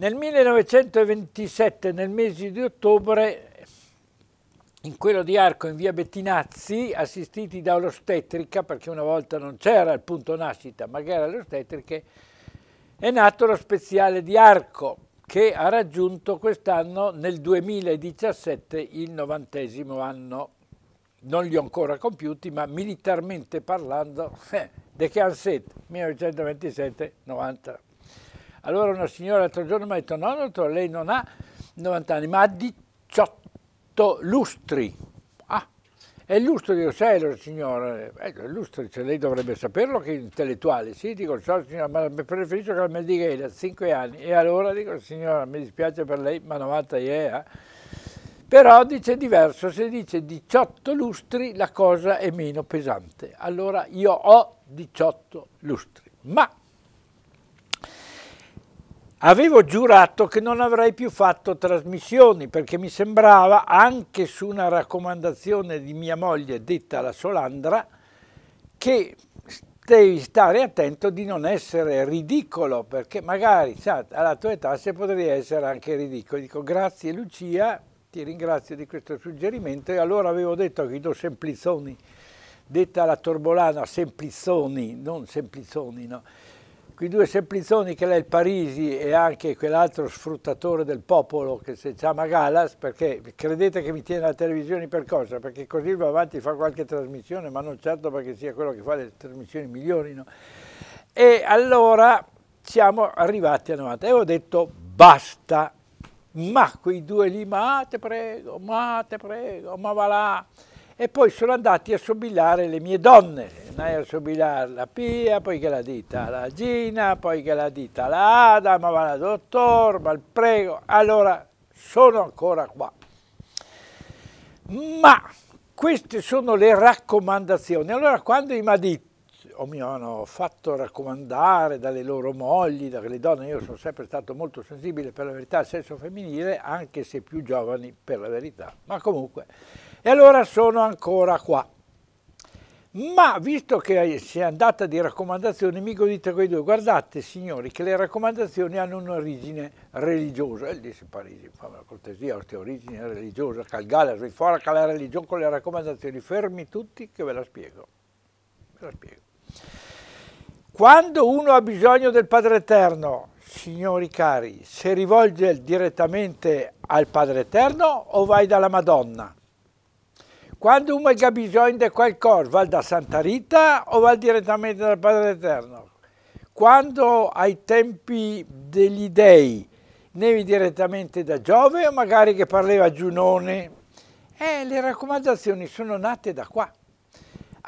Nel 1927, nel mese di ottobre, in quello di Arco, in via Bettinazzi, assistiti da un'ostetrica, perché una volta non c'era il punto nascita, ma che era l'ostetrica, è nato lo speziale di Arco, che ha raggiunto quest'anno, nel 2017, il novantesimo anno. Non li ho ancora compiuti, ma militarmente parlando, eh, De Canset, 1927-90. Allora una signora l'altro giorno mi ha detto, no, dottore, lei non ha 90 anni, ma ha 18 lustri. Ah, è lustro, dico, sai, la signora, eh, lustro, cioè, lei dovrebbe saperlo che è intellettuale. Sì, dico, so, signora, ma preferisco che me dica lei ha 5 anni. E allora dico, signora, mi dispiace per lei, ma 90 è, yeah. Però dice diverso, se dice 18 lustri la cosa è meno pesante. Allora io ho 18 lustri, ma Avevo giurato che non avrei più fatto trasmissioni perché mi sembrava, anche su una raccomandazione di mia moglie detta la Solandra, che devi stare attento di non essere ridicolo perché magari sa, alla tua età se potrei essere anche ridicolo. Dico grazie Lucia, ti ringrazio di questo suggerimento e allora avevo detto a Guido Semplizzoni, detta la Torbolana Semplizzoni, non Semplizzoni, no? quei due semplizzoni che lei è il Parisi e anche quell'altro sfruttatore del popolo che si chiama Galas, perché credete che mi tiene la televisione per cosa? Perché così va avanti fa qualche trasmissione, ma non certo perché sia quello che fa le trasmissioni migliori. No? E allora siamo arrivati a 90 e ho detto basta, ma quei due lì, ma te prego, ma te prego, ma va là e poi sono andati a sobillare le mie donne, andai a sobillare la Pia, poi che la dita la Gina, poi che la dita la Ada, ma va la dottor, ma il prego, allora sono ancora qua. Ma queste sono le raccomandazioni, allora quando i Madit o mi hanno fatto raccomandare dalle loro mogli, dalle donne, io sono sempre stato molto sensibile per la verità al sesso femminile, anche se più giovani per la verità, ma comunque. E allora sono ancora qua. Ma visto che si è andata di raccomandazioni, mi dite quei due, guardate signori che le raccomandazioni hanno un'origine religiosa. E dice Parigi, fammi la cortesia, questa origine religiosa, calgala, riforca la religione con le raccomandazioni, fermi tutti che ve la spiego. Ve la spiego. Quando uno ha bisogno del Padre Eterno, signori cari, si rivolge direttamente al Padre Eterno o vai dalla Madonna? Quando uno ha bisogno di qualcosa, va da Santa Rita o va direttamente dal Padre Eterno? Quando ai tempi degli dei nevi direttamente da Giove o magari che parleva Giunone? Eh, le raccomandazioni sono nate da qua.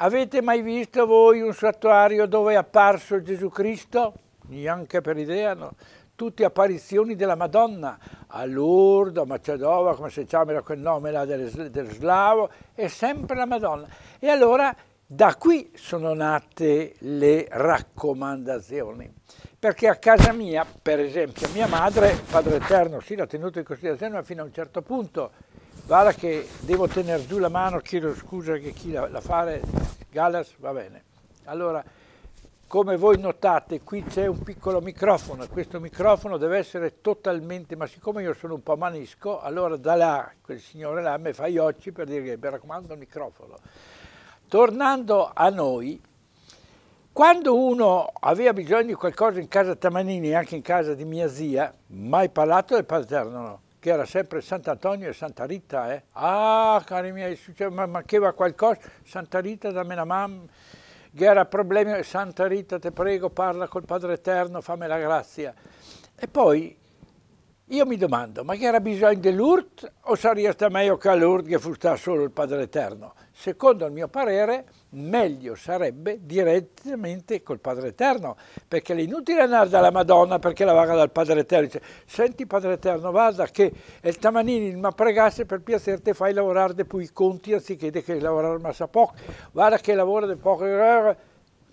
Avete mai visto voi un santuario dove è apparso Gesù Cristo? Neanche per idea, no? Tutte apparizioni della Madonna, a Lourdes, a Macedova, come si chiama quel nome là del, del slavo, è sempre la Madonna. E allora da qui sono nate le raccomandazioni, perché a casa mia, per esempio, mia madre, Padre Eterno, sì, l'ha tenuto in considerazione, fino a un certo punto Guarda che devo tenere giù la mano, chiedo scusa che chi la, la fare, Gallas, va bene. Allora, come voi notate, qui c'è un piccolo microfono, questo microfono deve essere totalmente, ma siccome io sono un po' manisco, allora da là, quel signore là, mi fa gli occhi per dire che mi raccomando il microfono. Tornando a noi, quando uno aveva bisogno di qualcosa in casa Tamanini anche in casa di mia zia, mai parlato del paterno, no? che era sempre Sant'Antonio e Santa Rita, eh? Ah, cari miei, ma mancava qualcosa, Santa Rita, dammi la mamma, che era problemi, Santa Rita, te prego, parla col Padre Eterno, fammi la grazia. E poi io mi domando, ma che era bisogno dell'URT o sarebbe stato meglio che all'URT che fosse solo il Padre Eterno? Secondo il mio parere, meglio sarebbe direttamente col Padre Eterno, perché è inutile andare dalla Madonna perché la vaga dal Padre Eterno. Dice, senti Padre Eterno, vada che il tamanini ma pregasse per piacere te fai lavorare de conti anziché de che lavorare massa poco, vada che lavora de poco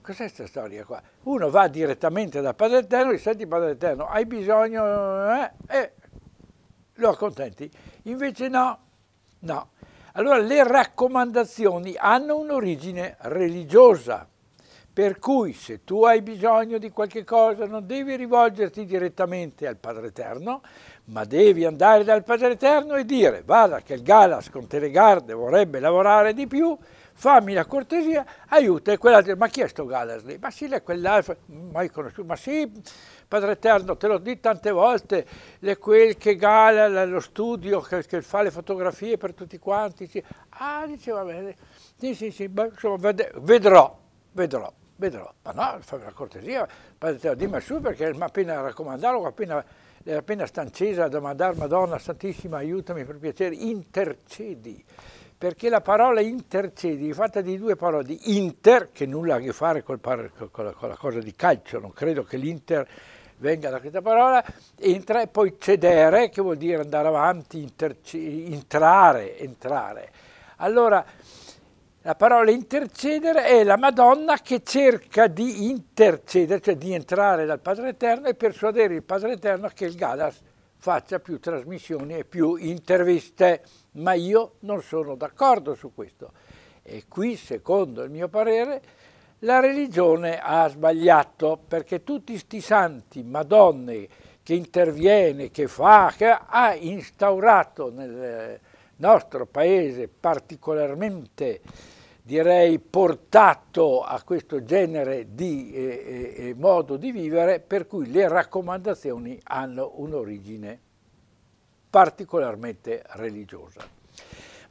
cos'è questa storia qua? Uno va direttamente da Padre Eterno, gli senti Padre Eterno, hai bisogno, eh, eh, lo accontenti. Invece no, no. Allora le raccomandazioni hanno un'origine religiosa, per cui se tu hai bisogno di qualche cosa non devi rivolgerti direttamente al Padre Eterno, ma devi andare dal Padre Eterno e dire vada che il Galas con Telegarde vorrebbe lavorare di più, fammi la cortesia, aiuta. E quella dice, ma chi è sto Gallas lì? Ma sì, è quell'alfa, mai conosciuto, ma sì, Padre Eterno, te l'ho detto tante volte, è quel che gala lo studio, che, che, fa le fotografie per tutti quanti. Sì. Ah, diceva bene, sì, sì, sì, ma, insomma, ved vedrò, vedrò, vedrò. Ma no, fammi la cortesia, Padre Eterno, dimmi su perché mi ha appena raccomandato, appena era appena stancesa a domandare, Madonna Santissima, aiutami per piacere, intercedi perché la parola intercedi è fatta di due parole, inter, che nulla ha a che fare col, con, la, con, la, cosa di calcio, non credo che l'Inter venga da questa parola, entra e poi cedere, che vuol dire andare avanti, entrare, entrare. Allora, la parola intercedere è la Madonna che cerca di intercedere, cioè di entrare dal Padre Eterno e persuadere il Padre Eterno che il Gadas faccia più trasmissioni e più interviste, ma io non sono d'accordo su questo. E qui, secondo il mio parere, la religione ha sbagliato, perché tutti questi santi, madonne, che interviene, che fa, che ha instaurato nel nostro paese particolarmente direi, portato a questo genere di eh, eh, eh, modo di vivere, per cui le raccomandazioni hanno un'origine particolarmente religiosa.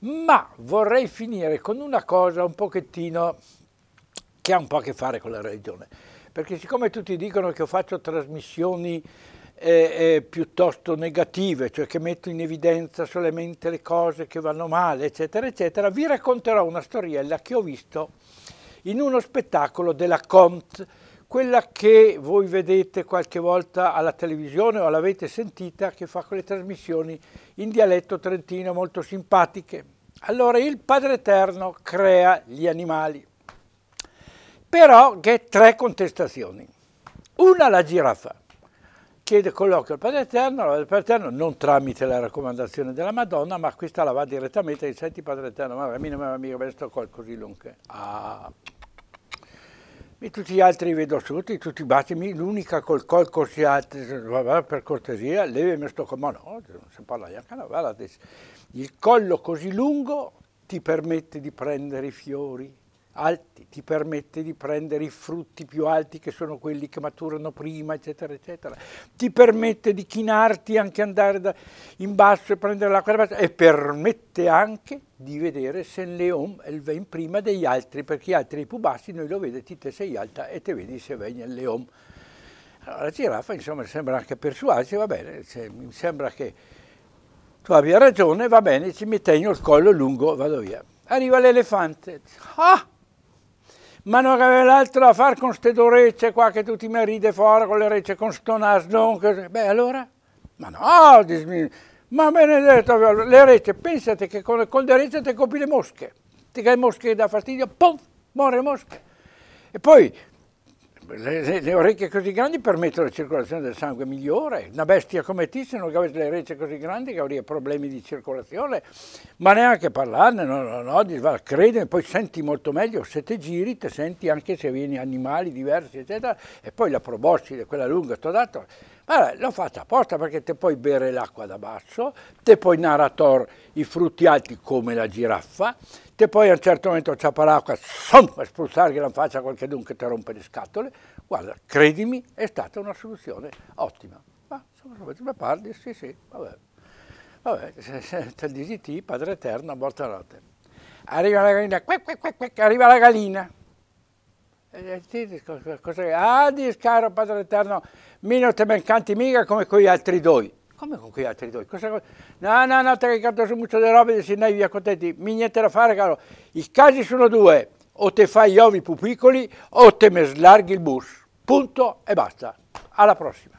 Ma vorrei finire con una cosa un pochettino che ha un po' a che fare con la religione, perché siccome tutti dicono che io faccio trasmissioni eh, piuttosto negative, cioè che metto in evidenza solamente le cose che vanno male, eccetera, eccetera, vi racconterò una storiella che ho visto in uno spettacolo della Cont, quella che voi vedete qualche volta alla televisione o l'avete sentita, che fa quelle trasmissioni in dialetto trentino molto simpatiche. Allora il Padre Eterno crea gli animali, però che tre contestazioni. Una la giraffa, chiede colloquio al Padre Eterno, allora Padre Eterno non tramite la raccomandazione della Madonna, ma questa la va direttamente e dice, senti Padre Eterno, ma a me non mi aveva mica visto qualcosì che... Ah. E tutti gli altri li vedo tutti, tutti battimi, l'unica col col corsi altri, per cortesia, lei mi sto con, ma no, non si parla neanche, no, guarda, il collo così lungo ti permette di prendere i fiori, alti, ti permette di prendere i frutti più alti che sono quelli che maturano prima, eccetera, eccetera. Ti permette di chinarti, anche andare da, in basso e prendere l'acqua da basso e permette anche di vedere se Leon e il vin prima degli altri, perché gli altri i più bassi noi lo vedi, te sei alta e te vedi se veni il Leon. Allora la giraffa insomma sembra anche persuasiva, va bene, cioè, mi sembra che tu abbia ragione, va bene, ci mi tengo il collo lungo, vado via. Arriva l'elefante, ah! ma non aveva l'altro a fare con queste due qua che tutti mi ride fuori con le recce con sto naso, beh allora, ma no, dismi... ma benedetto, le recce, pensate che con, con le recce ti copi le mosche, ti le mosche dà fastidio, pum, muore le mosche. E poi le, le, le, orecchie così grandi permettono la circolazione del sangue migliore. Una bestia come te, se non avesse le orecchie così grandi, che avrebbe problemi di circolazione, ma neanche parlarne, no, no, no, va, poi senti molto meglio, se te giri, te senti anche se vieni animali diversi, eccetera, e poi la proboscide, quella lunga, ti ho dato, allora, eh, l'ho fatta apposta perché te puoi bere l'acqua da basso, te puoi narator i frutti alti come la giraffa, te puoi a un certo momento ciapare l'acqua e spruzzargli la faccia a qualcuno che ti rompe le scatole. Guarda, credimi, è stata una soluzione ottima. Ma sono da parli? sì sì, vabbè. Vabbè, te DGT, Padre Eterno, a buonanotte. Arriva la gallina, que, que, que, arriva la gallina. Eh, ah, discaro Padre Eterno, meno te me canti mica come con gli altri due. Come con quegli altri due? Cosa, no, no, no, te che canto su muccio di robe, se noi vi accontenti, mi niente da fare, caro. I casi sono due, o te fai gli ovi più piccoli, o te me slarghi il bus. Punto e basta. Alla prossima.